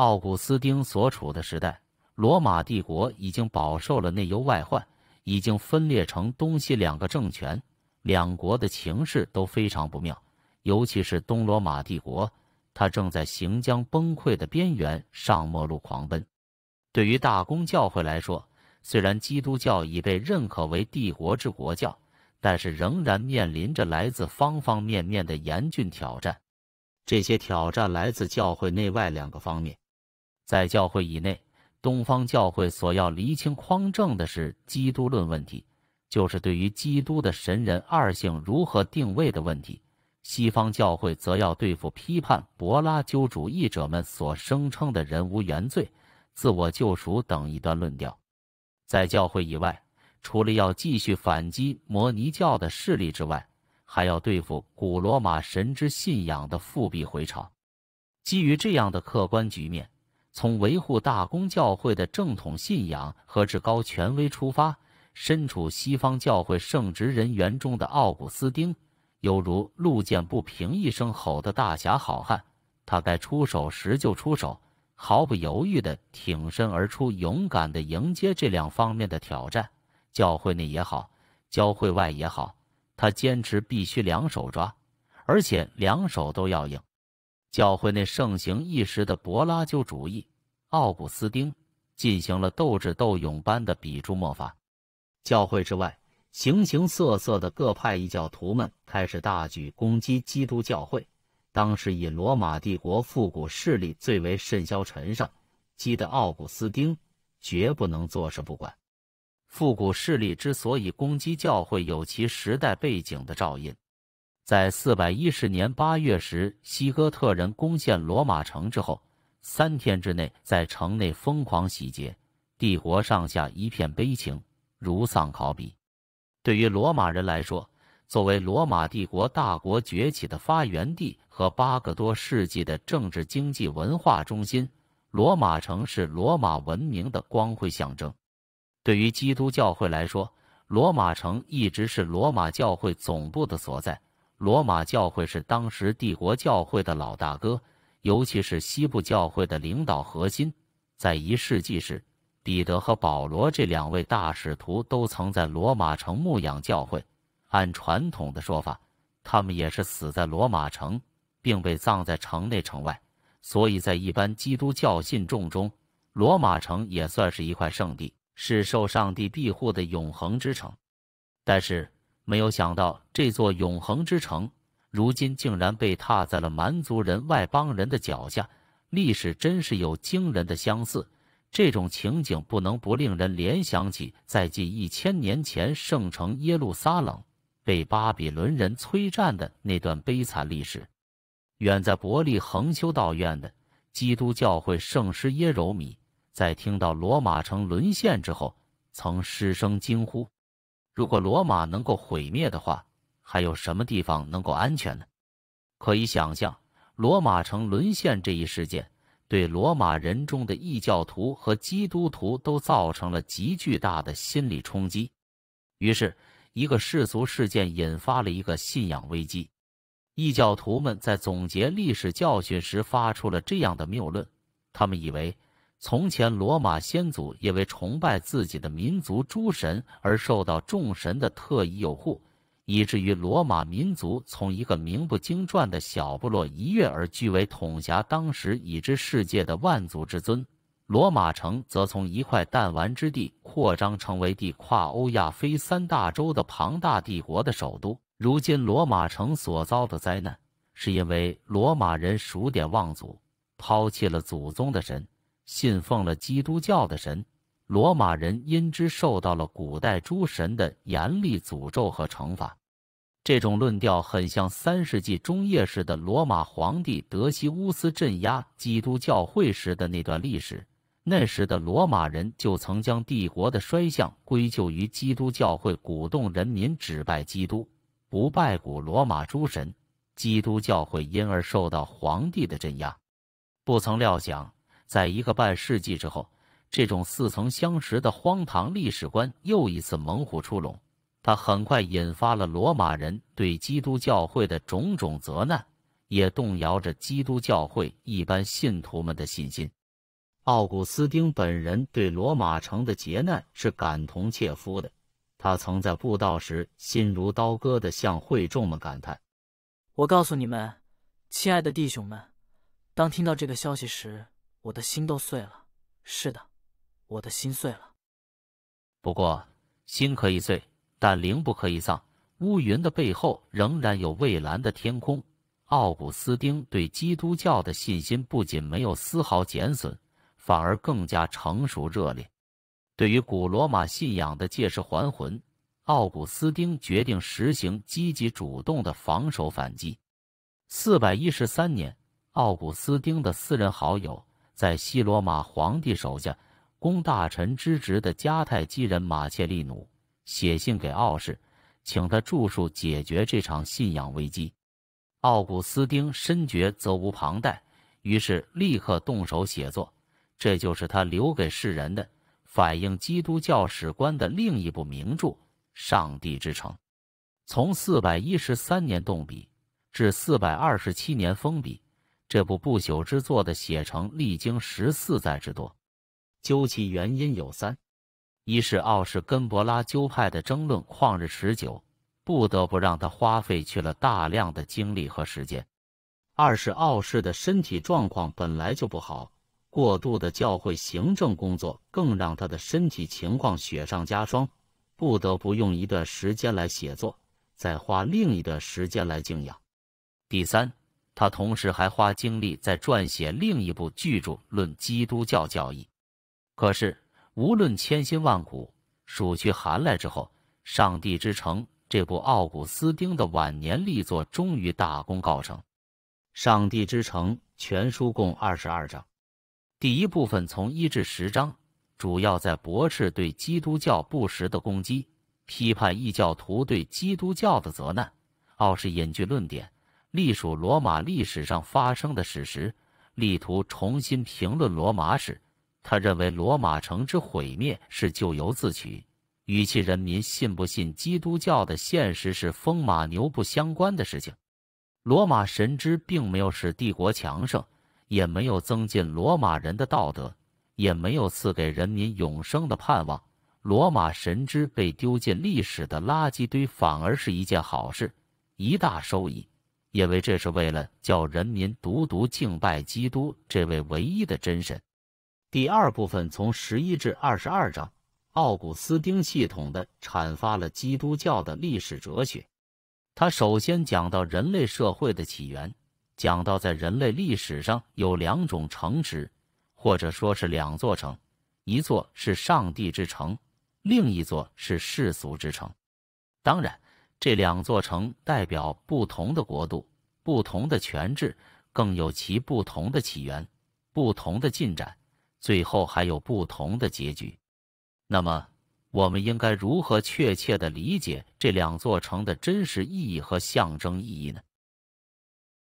奥古斯丁所处的时代，罗马帝国已经饱受了内忧外患，已经分裂成东西两个政权，两国的情势都非常不妙。尤其是东罗马帝国，它正在行将崩溃的边缘上末路狂奔。对于大公教会来说，虽然基督教已被认可为帝国之国教，但是仍然面临着来自方方面面的严峻挑战。这些挑战来自教会内外两个方面。在教会以内，东方教会所要厘清匡正的是基督论问题，就是对于基督的神人二性如何定位的问题；西方教会则要对付批判柏拉修主义者们所声称的人无原罪、自我救赎等一段论调。在教会以外，除了要继续反击摩尼教的势力之外，还要对付古罗马神之信仰的复辟回潮。基于这样的客观局面。从维护大公教会的正统信仰和至高权威出发，身处西方教会圣职人员中的奥古斯丁，犹如路见不平一声吼的大侠好汉，他该出手时就出手，毫不犹豫地挺身而出，勇敢地迎接这两方面的挑战。教会内也好，教会外也好，他坚持必须两手抓，而且两手都要硬。教会内盛行一时的柏拉修主义，奥古斯丁进行了斗智斗勇般的比诛末法。教会之外，形形色色的各派异教徒们开始大举攻击基督教会。当时以罗马帝国复古势力最为甚嚣尘上，激得奥古斯丁绝不能坐视不管。复古势力之所以攻击教会，有其时代背景的照应。在四百一十年八月时，西哥特人攻陷罗马城之后，三天之内在城内疯狂洗劫，帝国上下一片悲情，如丧考妣。对于罗马人来说，作为罗马帝国大国崛起的发源地和八个多世纪的政治、经济、文化中心，罗马城是罗马文明的光辉象征。对于基督教会来说，罗马城一直是罗马教会总部的所在。罗马教会是当时帝国教会的老大哥，尤其是西部教会的领导核心。在一世纪时，彼得和保罗这两位大使徒都曾在罗马城牧养教会。按传统的说法，他们也是死在罗马城，并被葬在城内城外。所以在一般基督教信众中，罗马城也算是一块圣地，是受上帝庇护的永恒之城。但是，没有想到，这座永恒之城如今竟然被踏在了蛮族人、外邦人的脚下。历史真是有惊人的相似。这种情景不能不令人联想起在近一千年前，圣城耶路撒冷被巴比伦人摧占的那段悲惨历史。远在伯利恒修道院的基督教会圣师耶柔米，在听到罗马城沦陷之后，曾失声惊呼。如果罗马能够毁灭的话，还有什么地方能够安全呢？可以想象，罗马城沦陷这一事件对罗马人中的异教徒和基督徒都造成了极巨大的心理冲击。于是，一个世俗事件引发了一个信仰危机。异教徒们在总结历史教训时发出了这样的谬论：他们以为。从前，罗马先祖因为崇拜自己的民族诸神而受到众神的特意诱惑，以至于罗马民族从一个名不经传的小部落一跃而居为统辖当时已知世界的万族之尊。罗马城则从一块弹丸之地扩张成为地跨欧亚非三大洲的庞大帝国的首都。如今，罗马城所遭的灾难，是因为罗马人数典忘祖，抛弃了祖宗的神。信奉了基督教的神，罗马人因之受到了古代诸神的严厉诅咒和惩罚。这种论调很像三世纪中叶时的罗马皇帝德西乌斯镇压基督教会时的那段历史。那时的罗马人就曾将帝国的衰相归咎于基督教会鼓动人民只拜基督，不拜古罗马诸神。基督教会因而受到皇帝的镇压。不曾料想。在一个半世纪之后，这种似曾相识的荒唐历史观又一次猛虎出笼。它很快引发了罗马人对基督教会的种种责难，也动摇着基督教会一般信徒们的信心。奥古斯丁本人对罗马城的劫难是感同切肤的，他曾在布道时心如刀割地向会众们感叹：“我告诉你们，亲爱的弟兄们，当听到这个消息时。”我的心都碎了，是的，我的心碎了。不过，心可以碎，但灵不可以丧。乌云的背后仍然有蔚蓝的天空。奥古斯丁对基督教的信心不仅没有丝毫减损，反而更加成熟热烈。对于古罗马信仰的借尸还魂，奥古斯丁决定实行积极主动的防守反击。四百一十三年，奥古斯丁的私人好友。在西罗马皇帝手下，公大臣之职的迦太基人马切利努写信给奥氏，请他著述解决这场信仰危机。奥古斯丁深觉责无旁贷，于是立刻动手写作。这就是他留给世人的反映基督教史观的另一部名著《上帝之城》，从四百一十三年动笔至四百二十七年封笔。这部不朽之作的写成历经十四载之多，究其原因有三：一是奥氏跟柏拉鸠派的争论旷日持久，不得不让他花费去了大量的精力和时间；二是奥氏的身体状况本来就不好，过度的教会行政工作更让他的身体情况雪上加霜，不得不用一段时间来写作，再花另一段时间来静养；第三。他同时还花精力在撰写另一部巨著《论基督教教义》。可是，无论千辛万苦、暑去寒来之后，《上帝之城》这部奥古斯丁的晚年力作终于大功告成。《上帝之城》全书共二十二章，第一部分从一至十章，主要在驳斥对基督教不实的攻击，批判异教徒对基督教的责难，傲视引据论点。隶属罗马历史上发生的史实，力图重新评论罗马史。他认为罗马城之毁灭是咎由自取，与其人民信不信基督教的现实是风马牛不相关的事情。罗马神知并没有使帝国强盛，也没有增进罗马人的道德，也没有赐给人民永生的盼望。罗马神知被丢进历史的垃圾堆，反而是一件好事，一大收益。因为这是为了叫人民独独敬拜基督这位唯一的真神。第二部分从十一至二十二章，奥古斯丁系统的阐发了基督教的历史哲学。他首先讲到人类社会的起源，讲到在人类历史上有两种城池，或者说是两座城，一座是上帝之城，另一座是世俗之城。当然。这两座城代表不同的国度、不同的权制，更有其不同的起源、不同的进展，最后还有不同的结局。那么，我们应该如何确切地理解这两座城的真实意义和象征意义呢？